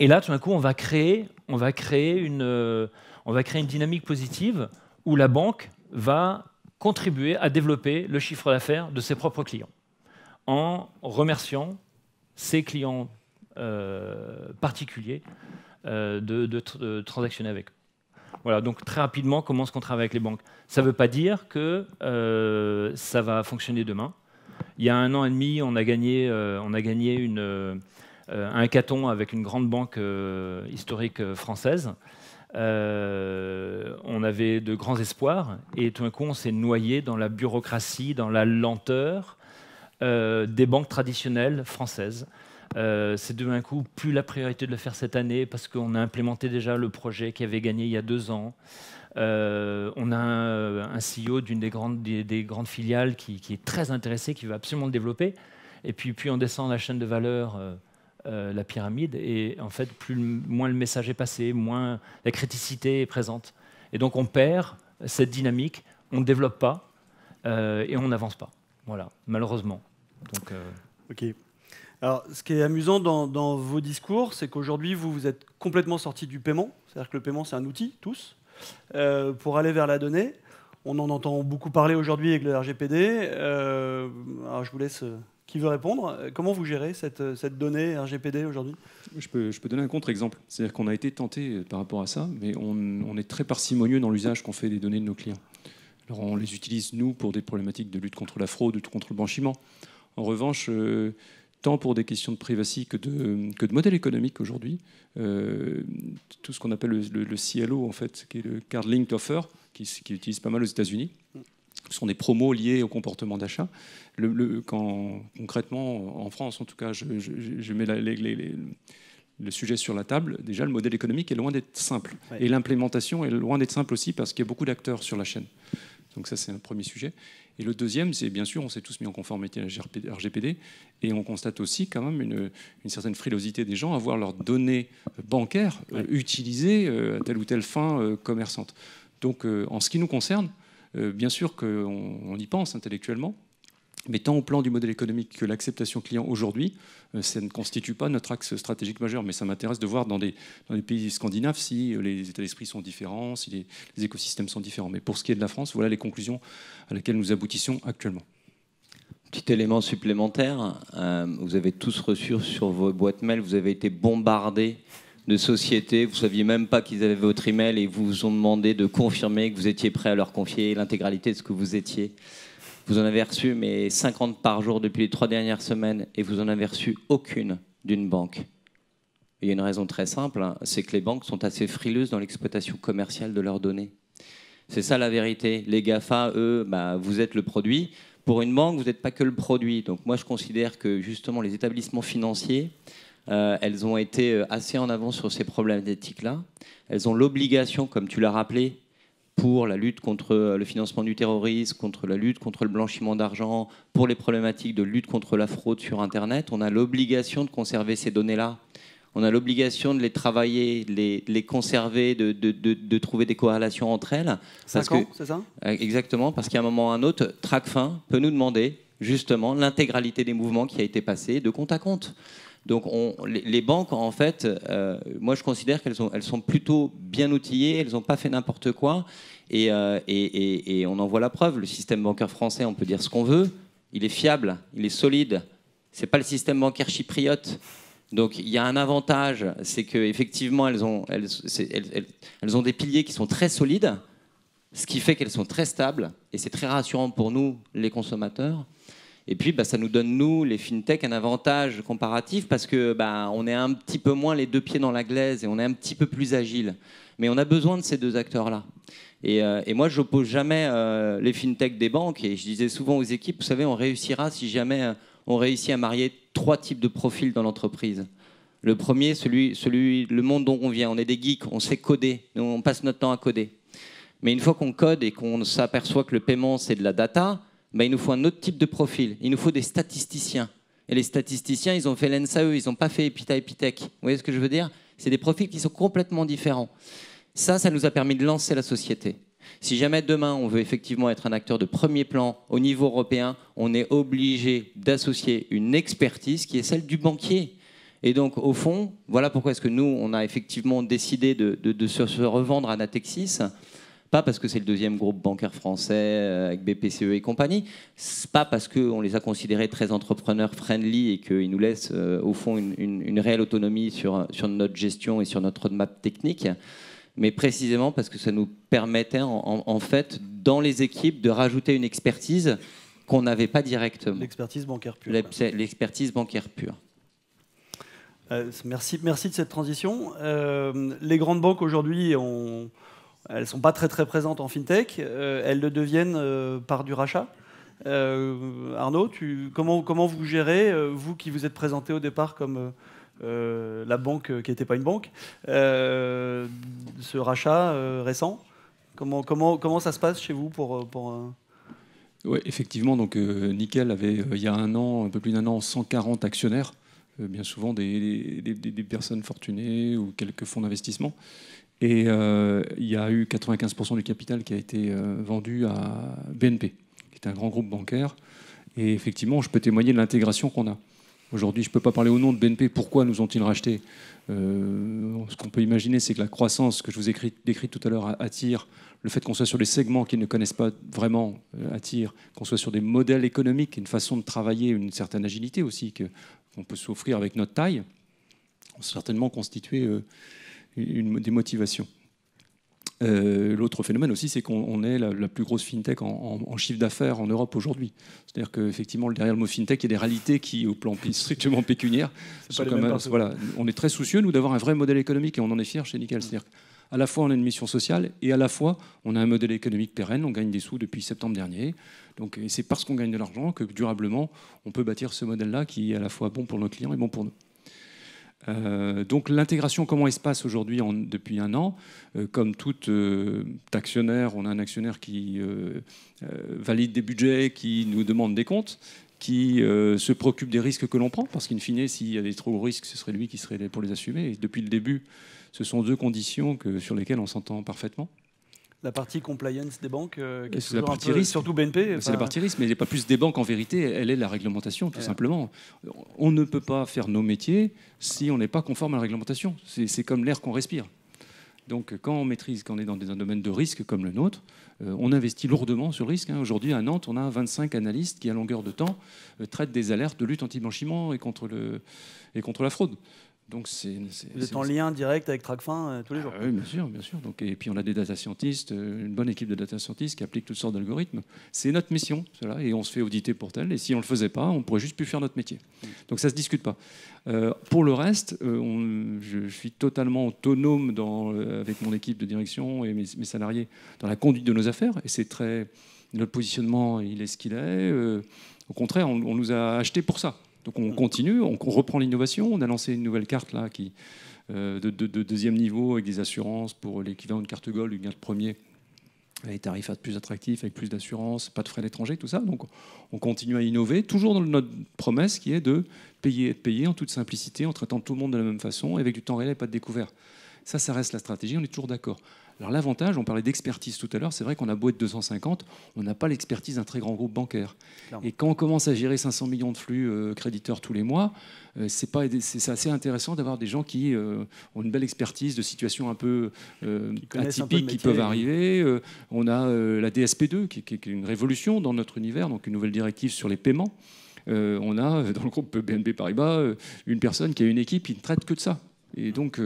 et là, tout d'un coup, on va créer, on va créer, une, euh, on va créer une dynamique positive où la banque va contribuer à développer le chiffre d'affaires de ses propres clients en remerciant ses clients particuliers de, de, transactionner avec eux. Voilà, donc très rapidement, comment est-ce qu'on travaille avec les banques Ça ne veut pas dire que euh, ça va fonctionner demain. Il y a un an et demi, on a gagné, euh, on a gagné euh, un caton avec une grande banque historique française. on avait de grands espoirs et tout d'un coup, on s'est noyé dans la bureaucratie, dans la lenteur des banques traditionnelles françaises. Euh, c'est c'est un coup plus la priorité de le faire cette année parce qu'on a implémenté déjà le projet qui avait gagné il y a deux ans. Euh, on a un, CEO d'une des grandes, filiales qui, est très intéressé, qui veut absolument le développer. Et puis, puis on descend la chaîne de valeur, euh, la pyramide, et en fait, plus, moins le message est passé, moins la criticité est présente. Et donc on perd cette dynamique, on ne développe pas et on n'avance pas. Voilà, malheureusement. Donc, Ok, alors, ce qui est amusant dans, vos discours, c'est qu'aujourd'hui, vous, vous êtes complètement sorti du paiement. C'est-à-dire que le paiement, c'est un outil, tous, euh, pour aller vers la donnée. On en entend beaucoup parler aujourd'hui avec le RGPD. Euh, alors, je vous laisse euh, qui veut répondre. Comment vous gérez cette, donnée RGPD aujourd'hui je peux, je peux, donner un contre-exemple. C'est-à-dire qu'on a été tenté par rapport à ça, mais on, est très parcimonieux dans l'usage qu'on fait des données de nos clients. Alors on les utilise, nous, pour des problématiques de lutte contre la fraude, de lutte contre le blanchiment. En revanche, tant pour des questions de privacité que de, que de modèle économique aujourd'hui. Euh, tout ce qu'on appelle le, CLO, en fait, qui est le Card Linked Offer, qui, qui utilise pas mal aux États-Unis. Ce sont des promos liés au comportement d'achat. Le, quand, concrètement, en France, en tout cas, je, mets le sujet sur la table, déjà le modèle économique est loin d'être simple. Et l'implémentation est loin d'être simple aussi parce qu'il y a beaucoup d'acteurs sur la chaîne. Donc ça c'est un premier sujet. Et le deuxième, c'est bien sûr, on s'est tous mis en conformité à la RGPD, et on constate aussi quand même une, certaine frilosité des gens à voir leurs données bancaires euh, utilisées euh, à telle ou telle fin euh, commerçante. Donc en ce qui nous concerne, bien sûr qu'on y pense intellectuellement, mais tant au plan du modèle économique que l'acceptation client aujourd'hui, euh, ça ne constitue pas notre axe stratégique majeur. Mais ça m'intéresse de voir dans les pays scandinaves si euh, les états d'esprit sont différents, si les, écosystèmes sont différents. Mais pour ce qui est de la France, voilà les conclusions à laquelle nous aboutissons actuellement. Petit élément supplémentaire, euh, vous avez tous reçu sur vos boîtes mail, vous avez été bombardés de sociétés, vous ne saviez même pas qu'ils avaient votre email et vous vous ont demandé de confirmer que vous étiez prêt à leur confier l'intégralité de ce que vous étiez. Vous en avez reçu, mais 50 par jour depuis les trois dernières semaines, et vous en avez reçu aucune d'une banque. Il y a une raison très simple, hein, c'est que les banques sont assez frileuses dans l'exploitation commerciale de leurs données. C'est ça la vérité. Les GAFA, eux, bah, vous êtes le produit. Pour une banque, vous n'êtes pas que le produit. Donc moi, je considère que justement les établissements financiers, euh, elles ont été euh, assez en avant sur ces problèmes déthique là Elles ont l'obligation, comme tu l'as rappelé, pour la lutte contre le financement du terrorisme, contre la lutte contre le blanchiment d'argent, pour les problématiques de lutte contre la fraude sur Internet, on a l'obligation de conserver ces données-là. On a l'obligation de les travailler, de les, les conserver, de, de, de, trouver des corrélations entre elles. Cinq ans, c'est ça euh, Exactement, parce qu'à un moment ou à un autre, TRACFIN peut nous demander justement l'intégralité des mouvements qui a été passé de compte à compte. Donc les, banques, en fait, euh, moi je considère qu'elles sont plutôt bien outillées, elles n'ont pas fait n'importe quoi, euh, et, on en voit la preuve. Le système bancaire français, on peut dire ce qu'on veut, il est fiable, il est solide. C'est pas le système bancaire chypriote. Donc il y a un avantage, c'est qu'effectivement elles elles ont des piliers qui sont très solides, ce qui fait qu'elles sont très stables, et c'est très rassurant pour nous, les consommateurs. Et puis, bah, ça nous donne, nous, les fintech, un avantage comparatif parce que bah, on est un petit peu moins les deux pieds dans la glaise et on est un petit peu plus agile. Mais on a besoin de ces deux acteurs-là. Et, euh, moi, je n'oppose jamais euh, les fintech des banques. Et je disais souvent aux équipes, vous savez, on réussira si jamais euh, on réussit à marier trois types de profils dans l'entreprise. Le premier, celui, celui, le monde dont on vient. On est des geeks, on sait coder, on passe notre temps à coder. Mais une fois qu'on code et qu'on s'aperçoit que le paiement, c'est de la data, ben, il nous faut un autre type de profil. Il nous faut des statisticiens. Et les statisticiens, ils ont fait l'ENSAE, ils n'ont pas fait Epita Epitech. Vous voyez ce que je veux dire C'est des profils qui sont complètement différents. Ça, ça nous a permis de lancer la société. Si jamais demain on veut effectivement être un acteur de premier plan au niveau européen, on est obligé d'associer une expertise qui est celle du banquier. Et donc, au fond, voilà pourquoi est-ce que nous, on a effectivement décidé de, de se revendre à Natexis. Pas parce que c'est le deuxième groupe bancaire français euh, avec BPCE et compagnie. Pas parce qu'on les a considérés très entrepreneurs friendly et qu'ils nous laissent euh, au fond une, réelle autonomie sur, sur, notre gestion et sur notre roadmap technique mais précisément parce que ça nous permettait en, fait dans les équipes de rajouter une expertise qu'on n'avait pas directement. L'expertise bancaire pure. L'expertise bancaire pure. Euh, merci, merci de cette transition. les grandes banques aujourd'hui ont elles ne sont pas très très présentes en fintech, euh, elles le deviennent euh, par du rachat. Euh, Arnaud, comment, vous gérez, vous qui vous êtes présenté au départ comme la banque qui n'était pas une banque, ce rachat récent comment, ça se passe chez vous pour... pour oui, effectivement, donc Nickel avait il y a un an, un peu plus d'un an, 140 actionnaires bien souvent des, des, personnes fortunées ou quelques fonds d'investissement. Et euh, il y a eu 95% du capital qui a été euh, vendu à BNP, qui est un grand groupe bancaire. Et effectivement, je peux témoigner de l'intégration qu'on a. Aujourd'hui, je ne peux pas parler au nom de BNP. Pourquoi nous ont-ils racheté euh, Ce qu'on peut imaginer, c'est que la croissance que je vous ai décrite tout à l'heure attire. Le fait qu'on soit sur des segments qu'ils ne connaissent pas vraiment attire. Qu'on soit sur des modèles économiques, une façon de travailler, une certaine agilité aussi qu'on peut s'offrir avec notre taille. On certainement constitué une, des motivations. Euh, l'autre phénomène aussi, c'est qu'on est la, plus grosse fintech en, chiffre d'affaires en Europe aujourd'hui. C'est-à-dire qu'effectivement, derrière le mot fintech, il y a des réalités qui, au plan strictement pécuniaire, sont quand voilà, on est très soucieux, nous, d'avoir un vrai modèle économique et on en est fiers chez Nickel. C'est-à-dire qu'à la fois on a une mission sociale et à la fois on a un modèle économique pérenne, on gagne des sous depuis septembre dernier. Donc c'est parce qu'on gagne de l'argent que durablement on peut bâtir ce modèle-là qui est à la fois bon pour nos clients et bon pour nous. Euh, donc l'intégration, comment elle se passe aujourd'hui depuis un an euh, Comme tout euh, actionnaire, on a un actionnaire qui valide des budgets, qui nous demande des comptes, qui se préoccupe des risques que l'on prend, parce qu'in fine, s'il y a des trop gros risques, ce serait lui qui serait pour les assumer. Et depuis le début, ce sont deux conditions sur lesquelles on s'entend parfaitement la partie compliance des banques euh, la partie risque. Surtout BNP. C'est la partie risque, mais elle n'est pas plus des banques en vérité, elle est la réglementation, tout simplement. On ne peut pas faire nos métiers si on n'est pas conforme à la réglementation. C'est comme l'air qu'on respire. Donc quand on maîtrise, quand on est dans un domaine de risque comme le nôtre, euh, on investit lourdement sur le risque. Hein. Aujourd'hui, à Nantes, on a 25 analystes qui, à longueur de temps, euh, traitent des alertes de lutte anti-blanchiment et, contre le, et contre la fraude. Vous êtes en lien direct avec TrackFin euh, tous les ah jours Oui, bien sûr, bien sûr. Donc, et puis on a des data scientists, euh, une bonne équipe de data scientists qui applique toutes sortes d'algorithmes. C'est notre mission, cela, et on se fait auditer pour tel. Et si on ne le faisait pas, on pourrait juste plus faire notre métier. Donc ça ne se discute pas. Euh, pour le reste, je, suis totalement autonome dans, avec mon équipe de direction et mes, salariés dans la conduite de nos affaires. Et c'est très... Notre positionnement, il est ce qu'il est. au contraire, on, on nous a acheté pour ça. Donc on continue, on, reprend l'innovation. On a lancé une nouvelle carte là qui, euh, de, deuxième niveau avec des assurances pour l'équivalent de carte Gold, une carte premier les tarifs plus attractifs, avec plus d'assurances, pas de frais à l'étranger, tout ça. Donc on continue à innover, toujours dans notre promesse qui est de payer et de payer en toute simplicité, en traitant tout le monde de la même façon, avec du temps réel et pas de découvert. Ça, ça reste la stratégie, on est toujours d'accord. Alors l'avantage, on parlait d'expertise tout à l'heure, c'est vrai qu'on a beau être 250, on n'a pas l'expertise d'un très grand groupe bancaire. Et quand on commence à gérer 500 millions de flux euh, créditeurs tous les mois, euh, c'est pas, c'est assez intéressant d'avoir des gens qui euh, ont une belle expertise de situations un peu atypiques qui peuvent arriver. on a la DSP2 qui, est une révolution dans notre univers, donc une nouvelle directive sur les paiements. on a dans le groupe BNP Paribas une personne qui a une équipe qui ne traite que de ça. Et donc,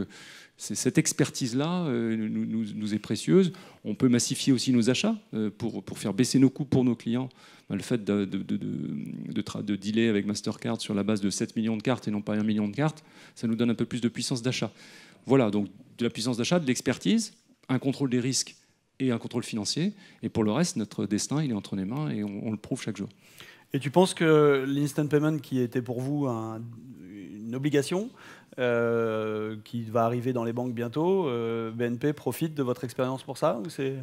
cette expertise-là euh, nous, est précieuse. On peut massifier aussi nos achats euh, pour, faire baisser nos coûts pour nos clients. Bah, le fait de, de, dealer avec Mastercard sur la base de 7 millions de cartes et non pas 1 million de cartes, ça nous donne un peu plus de puissance d'achat. Voilà, donc de la puissance d'achat, de l'expertise, un contrôle des risques et un contrôle financier. Et pour le reste, notre destin, il est entre les mains et on, le prouve chaque jour. Et tu penses que l'instant payment, qui était pour vous une obligation, euh, qui va arriver dans les banques bientôt. Euh, BNP profite de votre expérience pour ça ou c'est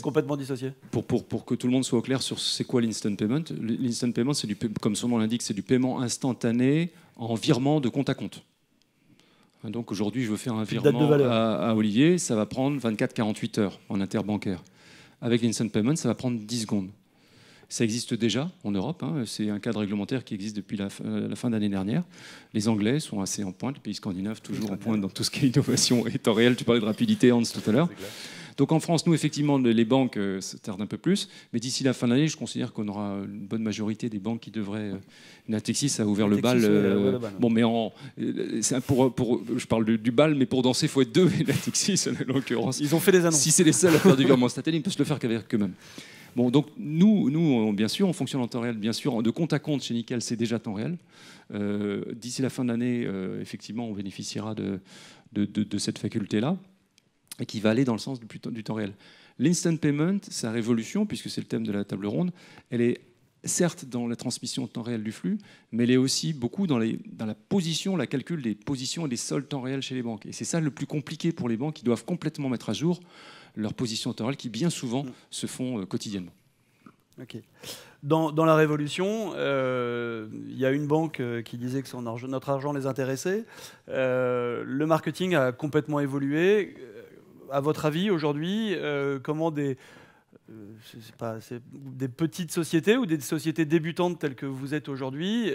complètement dissocié pour, pour, que tout le monde soit au clair sur c'est quoi l'instant payment, l'instant payment, c'est du, comme son nom l'indique, c'est du paiement instantané en virement de compte à compte. Donc aujourd'hui, je veux faire un virement à, à, Olivier, ça va prendre 24-48 heures en interbancaire. Avec l'instant payment, ça va prendre 10 secondes. Ça existe déjà en Europe. Hein. C'est un cadre réglementaire qui existe depuis la, fin euh, fin d'année dernière. Les Anglais sont assez en pointe, les pays scandinaves toujours en pointe dans tout ce qui est innovation et temps réel. Tu parlais de rapidité, Hans, tout à l'heure. Donc en France, nous, effectivement, les banques euh, se tardent un peu plus, mais d'ici la fin de l'année, je considère qu'on aura une bonne majorité des banques qui devraient. Euh, Natexis a ouvert le bal. Euh, bon, mais en, pour, pour, je parle du, bal, mais pour danser, il faut être deux. Et Natexis, en l'occurrence. Ils ont fait des annonces. Si c'est les seuls à faire du virement statel, ils peuvent se le faire qu'avec eux-mêmes. Bon, donc nous, nous bien sûr, on fonctionne en temps réel, bien sûr, de compte à compte chez Nickel, c'est déjà temps réel. Euh, d'ici la fin de l'année, euh, effectivement, on bénéficiera de, cette faculté-là, et qui va aller dans le sens du, temps réel. L'instant payment, sa révolution, puisque c'est le thème de la table ronde, elle est certes dans la transmission en temps réel du flux, mais elle est aussi beaucoup dans, la position, la calcul des positions et des soldes temps réel chez les banques. Et c'est ça le plus compliqué pour les banques qui doivent complètement mettre à jour leur position autorales qui bien souvent mm. se font euh, quotidiennement. Ok. Dans, la Révolution, euh, il y a une banque euh, qui disait que son argent, notre argent les intéressait. le marketing a complètement évolué. À votre avis, aujourd'hui, comment des, pas, des petites sociétés ou des sociétés débutantes telles que vous êtes aujourd'hui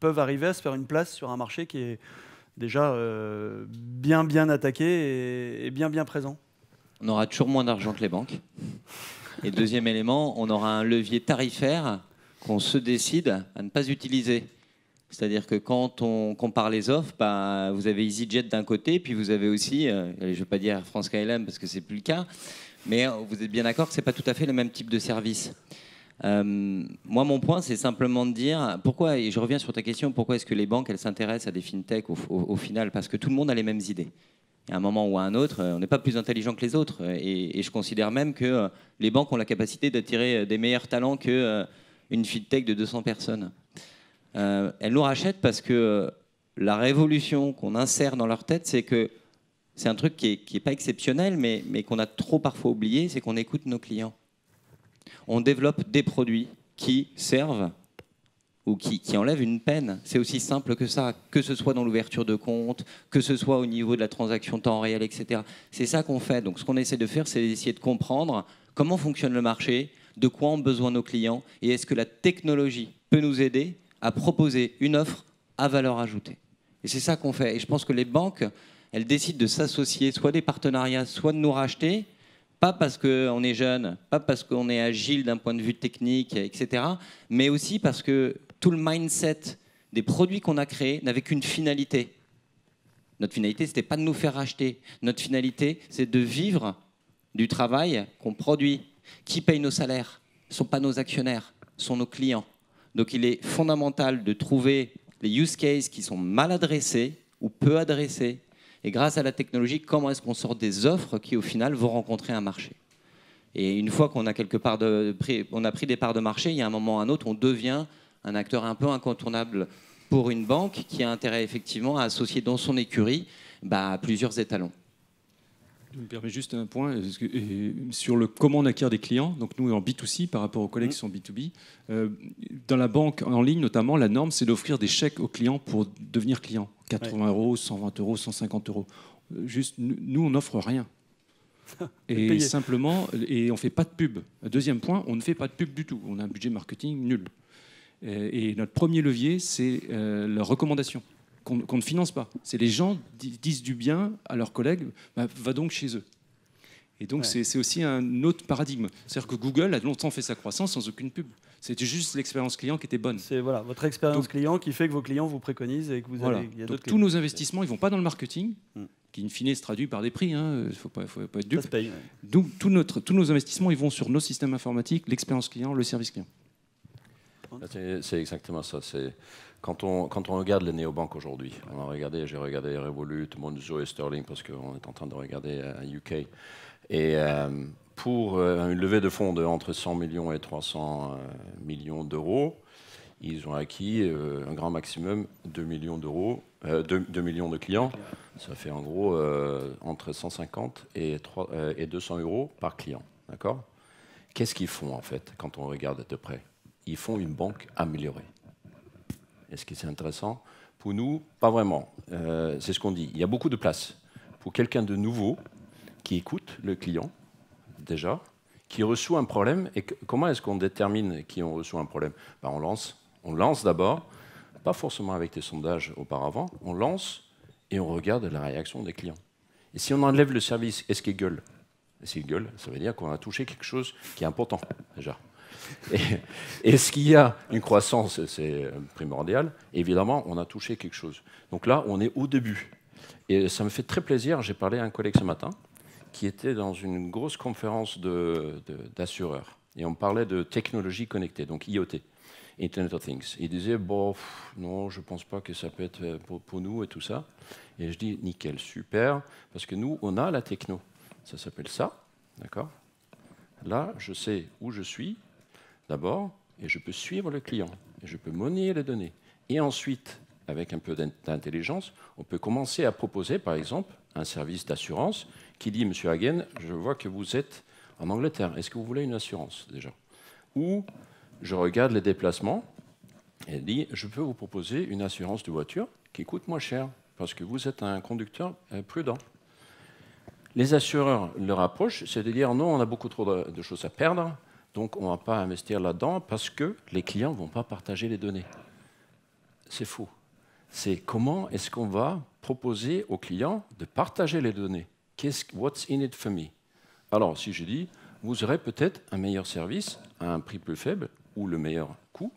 peuvent arriver à se faire une place sur un marché qui est déjà bien bien attaqué et, et bien bien présent on aura toujours moins d'argent que les banques. Et deuxième élément, on aura un levier tarifaire qu'on se décide à ne pas utiliser. C'est-à-dire que quand on compare les offres, bah, vous avez EasyJet d'un côté, puis vous avez aussi, euh, je ne vais pas dire France KLM parce que c'est plus le cas, mais vous êtes bien d'accord que ce n'est pas tout à fait le même type de service. Euh, moi, mon point, c'est simplement de dire pourquoi, et je reviens sur ta question, pourquoi est-ce que les banques, elles s'intéressent à des fintechs au final Parce que tout le monde a les mêmes idées à un moment ou à un autre, euh, on n'est pas plus intelligent que les autres. Euh, et, je considère même que euh, les banques ont la capacité d'attirer des meilleurs talents qu'une une fintech de 200 personnes. elles nous rachètent parce que la révolution qu'on insère dans leur tête, c'est que c'est un truc qui n'est pas exceptionnel, mais qu'on a trop parfois oublié, c'est qu'on écoute nos clients. On développe des produits qui servent ou qui, qui enlève une peine. C'est aussi simple que ça, que ce soit dans l'ouverture de compte, que ce soit au niveau de la transaction temps réel, etc. C'est ça qu'on fait. Donc ce qu'on essaie de faire, c'est d'essayer de comprendre comment fonctionne le marché, de quoi ont besoin nos clients, et est-ce que la technologie peut nous aider à proposer une offre à valeur ajoutée. Et c'est ça qu'on fait. Et je pense que les banques, elles décident de s'associer, soit des partenariats, soit de nous racheter, pas parce qu'on est jeune, pas parce qu'on est agile d'un point de vue technique, etc., mais aussi parce que tout le mindset des produits qu'on a créés n'avait qu'une finalité. Notre finalité, c'était pas de nous faire acheter. Notre finalité, c'est de vivre du travail qu'on produit. Qui paye nos salaires Ce ne sont pas nos actionnaires, ce sont nos clients. Donc il est fondamental de trouver les use cases qui sont mal adressés ou peu adressés. Et grâce à la technologie, comment est-ce qu'on sort des offres qui, au final, vont rencontrer un marché Et une fois qu'on a, quelque part de, on a pris des parts de marché, il y a un moment ou un autre, on devient un acteur un peu incontournable pour une banque qui a intérêt effectivement à associer dans son écurie bah, plusieurs étalons. Je me permets juste un point euh, sur le comment on acquiert des clients. Donc nous en B2C par rapport aux collègues qui mmh. sont B2B. Euh, dans la banque en ligne notamment, la norme c'est d'offrir des chèques aux clients pour devenir client. 80 euros, 120 euros, 150 euros. Euh, juste nous on n'offre rien. et simplement et on fait pas de pub. Deuxième point, on ne fait pas de pub du tout. On a un budget marketing nul. Euh, et notre premier levier, c'est euh, leur recommandation, qu'on ne finance pas. C'est les gens disent du bien à leurs collègues, bah, va donc chez eux. Et donc c'est aussi un autre paradigme. C'est-à-dire que Google a longtemps fait sa croissance sans aucune pub. C'était juste l'expérience client qui était bonne. C'est voilà, votre expérience client qui fait que vos clients vous préconisent et que vous avez, donc, tous nos investissements, ils vont pas dans le marketing, hmm. qui in fine se traduit par des prix. Il hein. ne faut pas, être dupe. Donc notre, tous nos investissements, ils vont sur nos systèmes informatiques, l'expérience client, le service client. Hein. C'est exactement ça. C'est quand on, regarde les néobanques aujourd'hui, on a regardé, j'ai regardé Revolut, Monzo et Sterling parce qu'on est en train de regarder un euh, UK. Et euh, pour euh, une levée de fonds de entre 100 millions et 300 millions d'euros, ils ont acquis un grand maximum de millions d'euros, 2, millions de clients. Ça fait en gros entre 150 et, 200 euros par client. D'accord Qu'est-ce qu'ils font en fait quand on regarde de près ils font une banque améliorée. Est-ce que c'est intéressant Pour nous, pas vraiment. Euh, c'est ce qu'on dit. Il y a beaucoup de place pour quelqu'un de nouveau qui écoute le client, déjà, qui reçoit un problème. Et comment est-ce qu'on détermine qui ont reçu un problème ben, On lance. On lance d'abord, pas forcément avec des sondages auparavant, on lance et on regarde la réaction des clients. Et si on enlève le service, est-ce qu'il gueule S'il gueule, ça veut dire qu'on a touché quelque chose qui est important, déjà. Et, ce qu'il y a une croissance, c'est euh, primordial. Évidemment, on a touché quelque chose. Donc là, on est au début. Et ça me fait très plaisir. J'ai parlé à un collègue ce matin qui était dans une grosse conférence d'assureurs. et on parlait de technologie connectée, donc IoT, Internet of Things. Il disait, bon, non, je ne pense pas que ça peut être euh, pour, pour, nous et tout ça. Et je dis, nickel, super, parce que nous, on a la techno. Ça s'appelle ça, d'accord Là, je sais où je suis, d'abord, et je peux suivre le client, et je peux monnayer les données. Et ensuite, avec un peu d'intelligence, on peut commencer à proposer, par exemple, un service d'assurance qui dit, Monsieur Hagen, je vois que vous êtes en Angleterre, est-ce que vous voulez une assurance déjà Ou je regarde les déplacements et dit, je peux vous proposer une assurance de voiture qui coûte moins cher, parce que vous êtes un conducteur euh, prudent. Les assureurs, leur approchent, c'est de dire, non, on a beaucoup trop de choses à perdre, donc on ne va pas investir là-dedans parce que les clients ne vont pas partager les données. C'est faux. C'est comment est-ce qu'on va proposer aux clients de partager les données What's in it for me Alors si je dis, vous aurez peut-être un meilleur service à un prix plus faible ou le meilleur coût,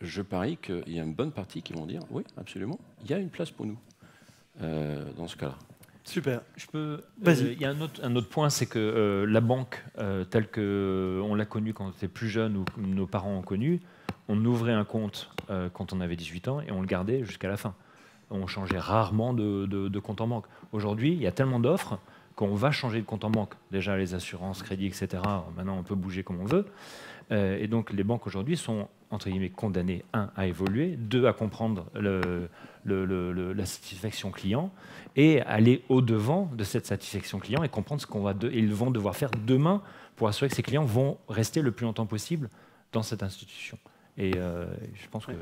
je parie qu'il y a une bonne partie qui vont dire, oui, absolument, il y a une place pour nous euh, dans ce cas-là. Super. Je peux. Euh, il y a un autre, point, c'est que euh, la banque, euh, telle que on l'a connue quand on était plus jeune ou nos parents ont connu, on ouvrait un compte quand on avait 18 ans et on le gardait jusqu'à la fin. On changeait rarement de, de compte en banque. Aujourd'hui, il y a tellement d'offres qu'on va changer de compte en banque. Déjà, les assurances, crédits, etc. Maintenant, on peut bouger comme on veut. et donc, les banques aujourd'hui sont entre guillemets condamnées un à évoluer, deux à comprendre le la satisfaction client et aller au-devant de cette satisfaction client et comprendre ce qu'on va vont devoir faire demain pour assurer que ces clients vont rester le plus longtemps possible dans cette institution. Et euh, je pense que...